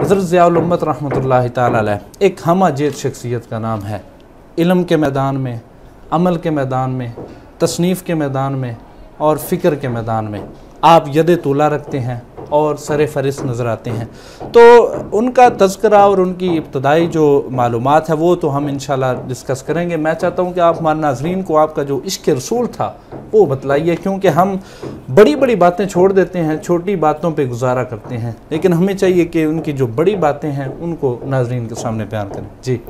हज़रत ज़ियामत ताला ला एक हम अजीत शख्सियत का नाम है इलम के मैदान में अमल के मैदान में तसनीफ़ के मैदान में और फ़िक्र के मैदान में आप यद तुला रखते हैं और सर फहरिस्त नज़र आते हैं तो उनका तस्करा और उनकी इब्तदाई जो मालूम है वो तो हम इन डिस्कस करेंगे मैं चाहता हूँ कि आप हमारे नाजरीन को आपका जो इश्क रसूल था वो बतलाइए क्योंकि हम बड़ी बड़ी बातें छोड़ देते हैं छोटी बातों पर गुजारा करते हैं लेकिन हमें चाहिए कि उनकी जो बड़ी बातें हैं उनको नाजरीन के सामने बयान करें जी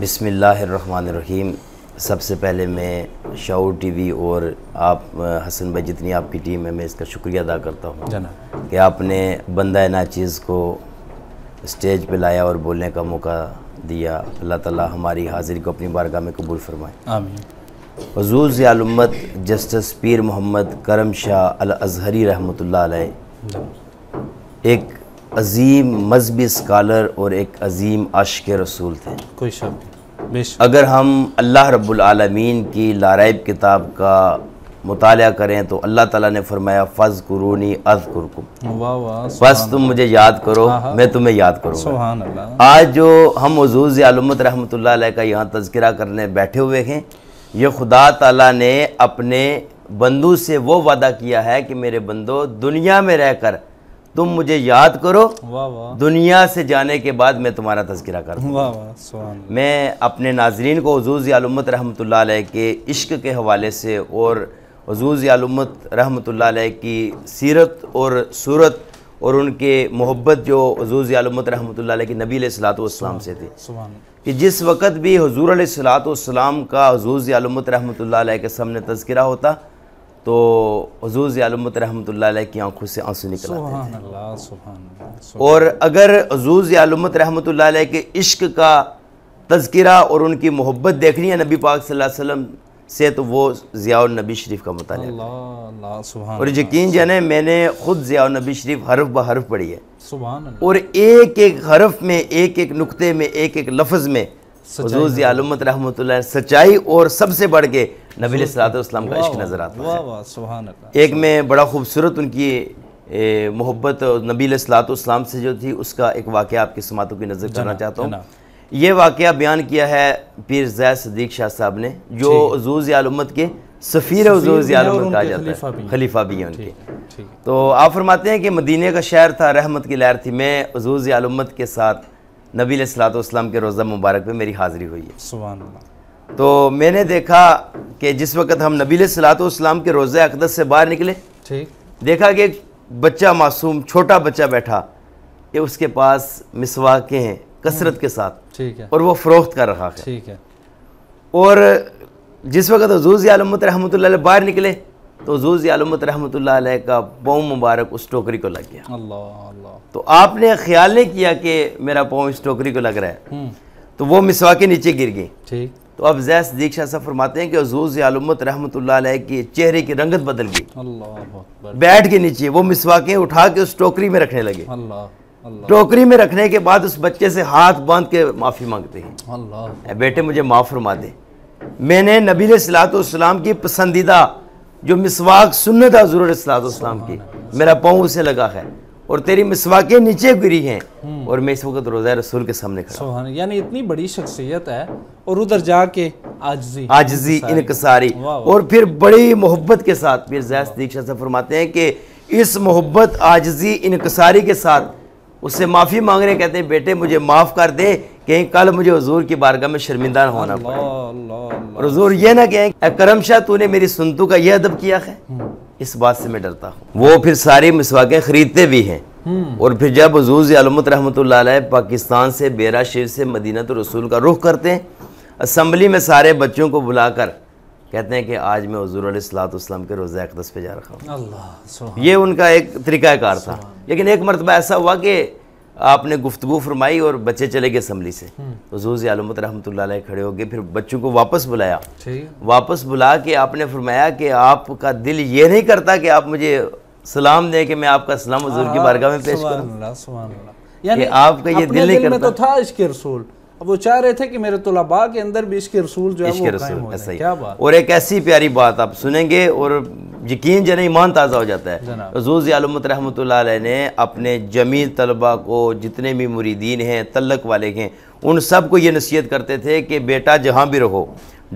बिसमीम सबसे पहले मैं शाओ टीवी और आप हसन भाई जितनी आपकी टीम है मैं इसका शुक्रिया अदा करता हूँ कि आपने बंदा नाचीज़ को स्टेज पे लाया और बोलने का मौका दिया अल्लाह ताला हमारी हाजिरी को अपनी बारगाह में कबूल फरमाए हजूर ज़ियालमत जस्टिस पीर मोहम्मद करम शाह अजहरी रहमत एक अजीम मजहबी स्कालर और एक अजीम आशिक रसूल थे कोई शब्द अगर हम अल्लाह रबालमीन की लारैब किताब का मुताल करें तो अल्लाह तला ने फरमाया फ़ज़ कुरूनी अज कुरकुम बस तुम मुझे याद करो हाँ, हाँ। मैं तुम्हें याद करूँ आज जो हम वजूज़ आलमत रहमत का यहाँ तस्करा करने बैठे हुए हैं ये खुदा तला ने अपने बंदू से वो वादा किया है कि मेरे बंदो दुनिया में रहकर तुम मुझे याद करो दुनिया से जाने के बाद मैं तुम्हारा तस्करा कर मैं अपने नाजरीन को हजूज़ आलमत रहमत के इश्क के हवाले से और हजूज़ आलमत रहमत की सीरत और सूरत और उनके मोहब्बत जो हजूज़ आलमत रहमत की नबी सलातम से थी कि जिस वक़्त भी हजूर वाम का हजूज़ आलमत रहमत के सामने तस्करा होता तो हजूर ज़ियालमत रहमत की आंखों से आंसू निकल और अगर हजूर ज़ियालमत रहमत के इश्क का तस्करा और उनकी मोहब्बत देखनी है नबी पाक सल्लल्लाहु अलैहि वसल्लम से तो वो ज़िया नबी शरीफ का मतलब और यकीन जाने मैंने ख़ुद ज़िया नबी शरीफ हरफ ब हरफ पढ़ी है और एक एक हरफ में एक एक नुकते में एक एक लफ्ज़ में हजू ज़ियालमत रहमत सच्चाई और सबसे बढ़ के नबी सलाम का इश्क नज़र आता है एक में बड़ा खूबसूरत उनकी मोहब्बत नबी सलाम से जो थी उसका एक वाक़ आपकी समातों की नज़र करना चाहता हूँ ये वाक़ बयान किया है पीर जैद सदीक शाह साहब ने जो जूज़ आलमत के सफ़ीर हजूर कहा जाता है खलीफा भी है उनके तो आप फरमाते हैं कि मदीने का शहर था रहमत की लहर थी मैं हजूर ज़ियालमत के साथ नबी सलाम के रोज़ा मुबारक में मेरी हाज़िरी हुई है सुबह तो मैंने देखा कि जिस वक्त हम नबील सलातम के रोज़ अकदस से बाहर निकले ठीक देखा कि एक बच्चा मासूम छोटा बच्चा बैठा ये उसके पास मिसवाके हैं कसरत के साथ ठीक है और वो फ़रोख्त कर रहा है ठीक है और जिस वक्त हजूज़ आलमत रहमत बाहर निकले तो हजूज़ आलमत रहमत का पाँव मुबारक उस टोकरी को लग गया अल्लाह अल्लाह तो आपने ख्याल नहीं किया कि मेरा पाँव इस टोकरी को लग रहा है हम्म। तो वो मिसवा के नीचे गिर गई ठीक तो अब जैस दीक्षा सा फरमाते हैं कि हजूज आलमत रहमत के चेहरे की रंगत बदल गई बैठ के नीचे वो मिसवाके उठा के उस टोकरी में रखने लगे टोकरी में रखने के बाद उस बच्चे से हाथ बांध के माफ़ी मांगते हैं बेटे मुझे माफ़ फरमा दे मैंने नबी सलातम की पसंदीदा जो मिसवाक सुनत सुन्नत हजूर सलातम की मेरा पाँव उसे लगा है और तेरी मिसवाके नीचे गिरी हैं हम्म। और मैं इस वक्त रोज़ा रसूल के सामने खड़ा यानी इतनी बड़ी शख्सियत है और उधर जाके आजजी आजजी इनकसारी और फिर बड़ी मोहब्बत के साथ फिर जैस दीक्षा से फरमाते हैं कि इस मोहब्बत आजजी इनकसारी के साथ उससे माफ़ी मांग रहे कहते हैं बेटे मुझे माफ़ कर दे कहीं कल मुझे हजूर की बारगाह में शर्मिंदा होना पड़े और हजूर ये ना कहें करम शाह तूने मेरी सुनतू का यह अदब किया है हम्म। इस बात से मैं डरता हूँ वो फिर सारी मिसवाकें खरीदते भी हैं हम्म। और फिर जब हजूज आलमत रहमत पाकिस्तान से बेरा शेर से मदीना तो रसूल का रुख करते हैं असम्बली में सारे बच्चों को बुलाकर कहते हैं कि आज मैं हजूर सलाम के रोज़ा अकदस पे जा रखा हूँ ये उनका एक तरीक़ाकार था लेकिन एक मरतबा ऐसा हुआ कि आपने गुफ्तु फरमाई और बच्चे चले गए असम्बली से हजूज आलमत रहमत खड़े हो गए फिर बच्चों को वापस बुलाया वापस बुला के आपने फरमाया कि आपका दिल ये नहीं करता कि आप मुझे सलाम दें कि मैं आपका सलाम हजूर की हाँ, बारगाह में पेश करूँ आपका ये दिल नहीं तो करता था इसके रसूल अब वो चाह रहे थे कि मेरे तलबा के अंदर भी इसके रसूल जो है वो रसूल ऐसा ही क्या बात और एक ऐसी प्यारी बात आप सुनेंगे और यकीन जन ईमान ताज़ा हो जाता है रजूज़ आलमत रहमत ने अपने जमीन तलबा को जितने भी मुरीदीन हैं तलक वाले हैं उन सब को ये नसीहत करते थे कि बेटा जहाँ भी रहो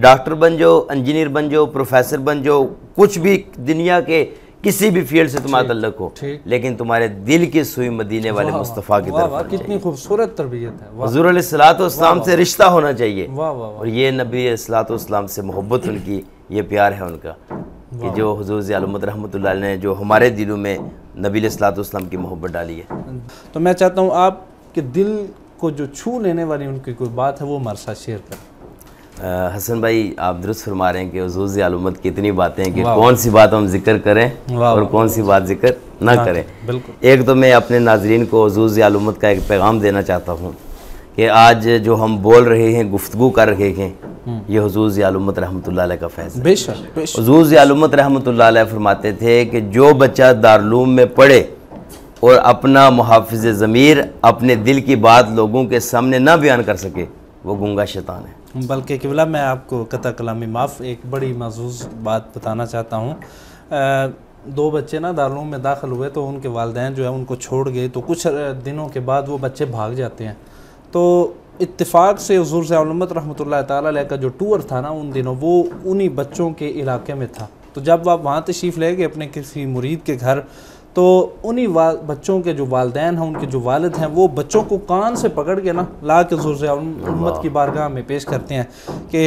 डॉक्टर बन जाओ इंजीनियर बन जाओ प्रोफेसर बन जाओ कुछ भी दुनिया के किसी भी फील्ड से तुम्हारा तल्लक हो लेकिन तुम्हारे दिल की सुई मदीने वाले मुस्तफ़ा की तरफ कितनी खूबसूरत तरबियत है हजूर सलाम से रिश्ता होना चाहिए और ये नबी सलाम से मोहब्बत उनकी ये प्यार है उनका कि जो हजूर आलमत रहमत ने जो हमारे दिलों में नबी सलाम की मोहब्बत डाली है तो मैं चाहता हूँ आप दिल को जो छू लेने वाली उनकी कोई बात है वो हमारे साथ शेयर करें हसन भाई आप दुरुस्त फरमा रहे हैं कि हजूज आलूमत की इतनी बातें हैं कि कौन सी बात हम जिक्र करें और कौन सी बात जिक्र ना हाँ, करें बिल्कुल एक तो मैं अपने नाजरन को हजूज आलूमत का एक पैगाम देना चाहता हूँ कि आज जो हम बोल रहे हैं गुफ्तु कर रहे हैं हम्म। ये हजूज आलूमत रहमत का फैज़ हजूज आलूमत रहमत फरमाते थे कि जो बच्चा दारूम में पढ़े और अपना मुहाफ़ ज़मीर अपने दिल की बात लोगों के सामने ना बयान कर सके वो गंगा शैतान है बल्कि किबला मैं आपको कता कलामी माफ़ एक बड़ी महजूज बात बताना चाहता हूँ दो बच्चे ना दारूम में दाखिल हुए तो उनके वालदेन जो है उनको छोड़ गए तो कुछ दिनों के बाद वो बच्चे भाग जाते हैं तो इतफाक़ से हजूर सलमत रहमत ला का जो टूर था ना उन दिनों वो उन्हीं बच्चों के इलाके में था तो जब आप वहाँ तशीफ़ ले गए अपने किसी मुरीद के घर तो उन्हीं बच्चों के जो वालदेन हैं उनके जो वालद हैं वो बच्चों को कान से पकड़ के ना ला के जोर से उम्मत की बारगाह में पेश करते हैं कि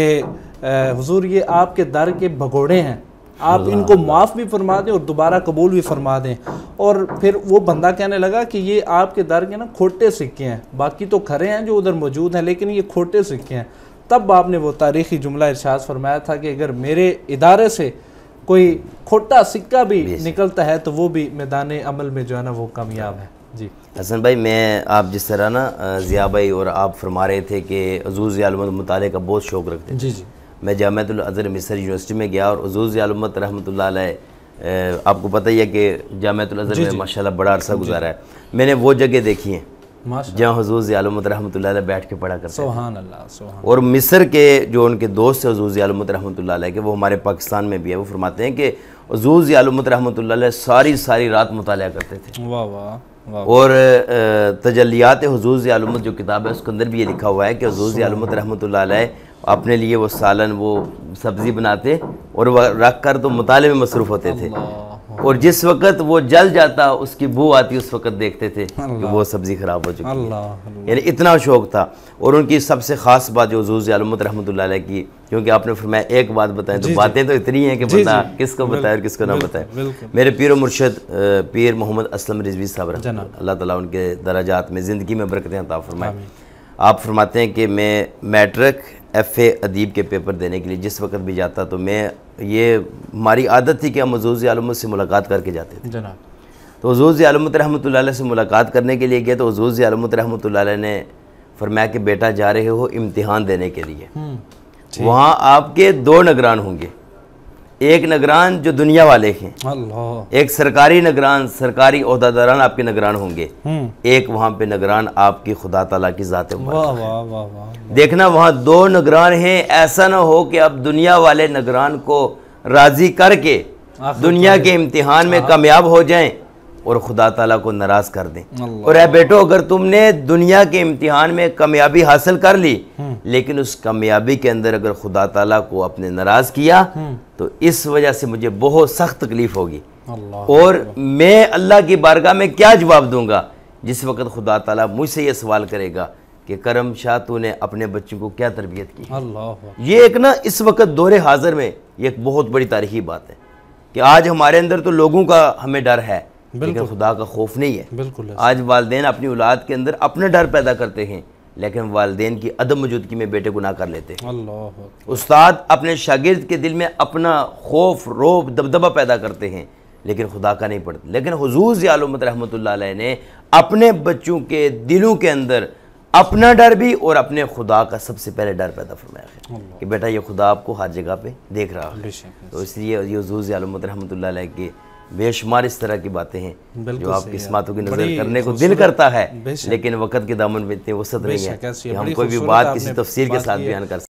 हजूर ये आपके दर के भगोड़े हैं आप इनको माफ़ भी फरमा दें और दोबारा कबूल भी फरमा दें और फिर वो बंदा कहने लगा कि ये आपके दर के ना खोटे सिक्के हैं बाकी तो खरे हैं जो उधर मौजूद हैं लेकिन ये खोटे सिक्के हैं तब आपने वो तारीख़ी जुमला इर्शाद फरमाया था कि अगर मेरे इदारे से कोई खोटा सिक्का भी निकलता है तो वो भी मैदान अमल में जो है ना वो कामयाब है जी हसन भाई मैं आप जिस तरह ना ज़िया भाई और आप फरमा रहे थे कि अजूज़ मताल का बहुत शौक़ रखते जी जी मैं जामतर मिसर यूनिवर्सिटी में गया और अजूज़ आलमत रहमत आपको पता ही है कि जामतर में बड़ा अरसा गुजारा है मैंने वो जगह देखी हैं जहाँ हजूर ज़ियालमत रहमत बैठ के पढ़ा करते सुहान अल्लाह सुहान और मिस्र के जो उनके दोस्त थे हजूर ज़ियालमत रहमत के वो हमारे पाकिस्तान में भी है वो फरमाते हैं कि हजूर ज़ियालमत रहमत सारी सारी रात मुताल करते थे वाह वाह और तजलियात हजूर ज़ियालमत जो किताब है उसके अंदर भी ये लिखा हुआ है कि हजूर ज़ियालमत रहमत अपने लिए वो सालन वो सब्ज़ी बनाते और रख कर तो मुताले में मसरूफ़ होते थे और जिस वक्त वो जल जाता उसकी बू आती उस वक्त देखते थे कि वो सब्ज़ी ख़राब हो चुकी है यानी इतना शौक़ था और उनकी सबसे ख़ास बात जो जूज आलमत रहमत की क्योंकि आपने फरमाया एक बात बताएं तो बातें तो इतनी हैं कि बता किसको बताए और किसको ना बताए मेरे पीर मुर्शद पीर मोहम्मद असलम रिजवी साहब अल्लाह तला उनके दराजात में ज़िंदगी में बरकतें अता आप फरमाते हैं कि मैं मैट्रिक एफ़ ए अदीब के पेपर देने के लिए जिस वक्त भी जाता तो मैं ये हमारी आदत थी कि हम हजूज़ आलमत से मुलाकात करके जाते थे तो हजूज़ आलमत रहमत से मुलाकात करने के लिए गए तो हजूज़ आलमत रहमत ने फरमाया कि बेटा जा रहे हो इम्तहान देने के लिए हम्म। वहाँ आपके दो नगरान होंगे एक नगरान जो दुनिया वाले हैं एक सरकारी नगरान सरकारी अहदादारान आपके नगरान होंगे हम्म। एक वहाँ पे नगरान आपकी खुदा तला की ज़ात देखना वहाँ दो नगरान हैं ऐसा ना हो कि आप दुनिया वाले नगरान को राज़ी करके दुनिया तो के इम्तिहान में हाँ। कामयाब हो जाएं और खुदा तला को नाराज़ कर दें और ए बेटो अगर तुमने दुनिया के इम्तिहान में कामयाबी हासिल कर ली हम्म। लेकिन उस कामयाबी के अंदर अगर खुदा तला को अपने नाराज़ किया हम्म। तो इस वजह से मुझे बहुत सख्त तकलीफ़ होगी और मैं अल्लाह की बारगाह में क्या जवाब दूंगा जिस वक्त खुदा तला मुझसे यह सवाल करेगा कि करम शाह तू ने अपने बच्चों को क्या तरबियत की ये एक ना इस वक्त दौरे हाजिर में ये एक बहुत बड़ी तारीखी बात है कि आज हमारे अंदर तो लोगों का हमें डर है लेकिन खुदा का खौफ नहीं है बिल्कुल आज वालदे अपनी औलाद के अंदर अपने डर पैदा करते हैं लेकिन वालदेन की अदम मौजूदगी में बेटे गुना कर लेते हैं उस्ताद अपने शागिर्द के दिल में अपना खौफ रोब दबदबा पैदा करते हैं लेकिन खुदा का नहीं पड़ता लेकिन हजूर ज़ियालमत रहमत ने अपने बच्चों के दिलों के अंदर अपना डर भी और अपने खुदा का सबसे पहले डर पैदा फरमाया है कि बेटा ये खुदा आपको हर जगह पे देख रहा है तो इसलिए ये हजूर ज़ियालमत रहमत के बेशुमार इस तरह की बातें हैं जो आप किस्मतों की नजर करने को दिल करता है लेकिन वक्त के दामन में इतनी वसत नहीं है कि हम कोई भी बात किसी तफसर के साथ बयान कर सकते